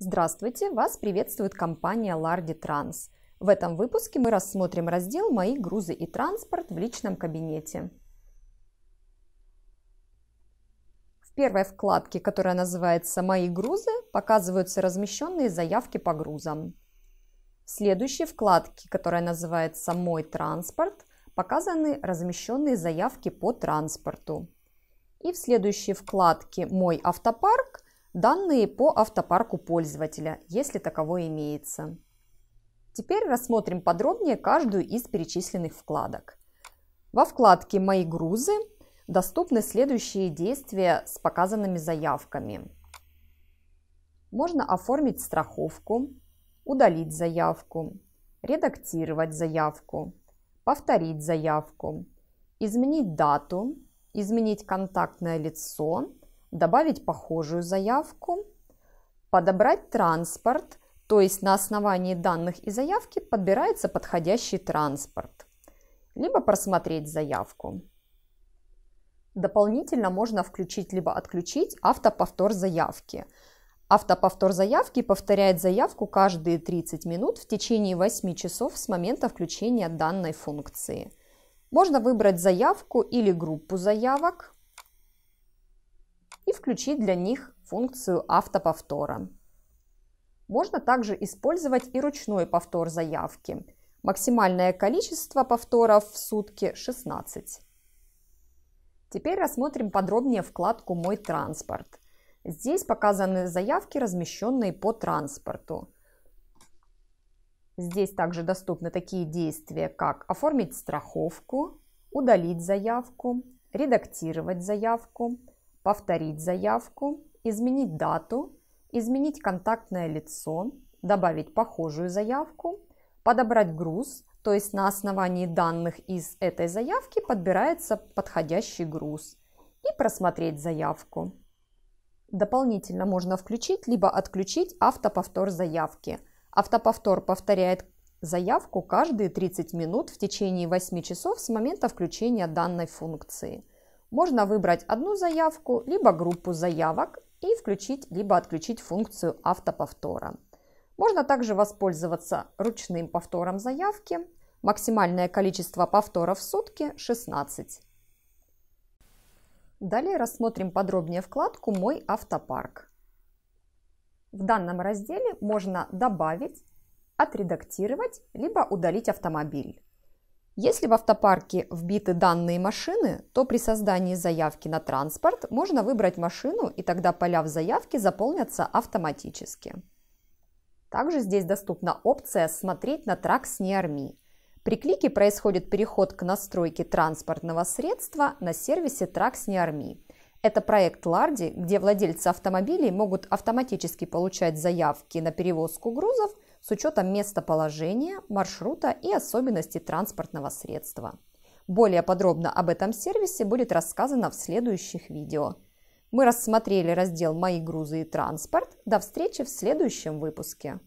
Здравствуйте! Вас приветствует компания Lardi Trans. В этом выпуске мы рассмотрим раздел «Мои грузы и транспорт в личном кабинете». В первой вкладке, которая называется «Мои грузы», показываются размещенные заявки по грузам. В следующей вкладке, которая называется «Мой транспорт», показаны размещенные заявки по транспорту. И в следующей вкладке «Мой автопарк» данные по автопарку пользователя, если таковой имеется. Теперь рассмотрим подробнее каждую из перечисленных вкладок. Во вкладке «Мои грузы» доступны следующие действия с показанными заявками. Можно оформить страховку, удалить заявку, редактировать заявку, повторить заявку, изменить дату, изменить контактное лицо – добавить похожую заявку, подобрать транспорт, то есть на основании данных и заявки подбирается подходящий транспорт, либо просмотреть заявку. Дополнительно можно включить либо отключить автоповтор заявки. Автоповтор заявки повторяет заявку каждые 30 минут в течение 8 часов с момента включения данной функции. Можно выбрать заявку или группу заявок – включить для них функцию автоповтора. Можно также использовать и ручной повтор заявки. Максимальное количество повторов в сутки 16. Теперь рассмотрим подробнее вкладку «Мой транспорт». Здесь показаны заявки, размещенные по транспорту. Здесь также доступны такие действия, как оформить страховку, удалить заявку, редактировать заявку, повторить заявку, изменить дату, изменить контактное лицо, добавить похожую заявку, подобрать груз, то есть на основании данных из этой заявки подбирается подходящий груз и просмотреть заявку. Дополнительно можно включить либо отключить автоповтор заявки. Автоповтор повторяет заявку каждые 30 минут в течение 8 часов с момента включения данной функции – можно выбрать одну заявку, либо группу заявок и включить, либо отключить функцию автоповтора. Можно также воспользоваться ручным повтором заявки. Максимальное количество повторов в сутки 16. Далее рассмотрим подробнее вкладку «Мой автопарк». В данном разделе можно добавить, отредактировать, либо удалить автомобиль. Если в автопарке вбиты данные машины, то при создании заявки на транспорт можно выбрать машину, и тогда поля в заявке заполнятся автоматически. Также здесь доступна опция «Смотреть на трак с неарми». При клике происходит переход к настройке транспортного средства на сервисе Trax Nearmy. Это проект Ларди, где владельцы автомобилей могут автоматически получать заявки на перевозку грузов – с учетом местоположения, маршрута и особенностей транспортного средства. Более подробно об этом сервисе будет рассказано в следующих видео. Мы рассмотрели раздел «Мои грузы и транспорт». До встречи в следующем выпуске.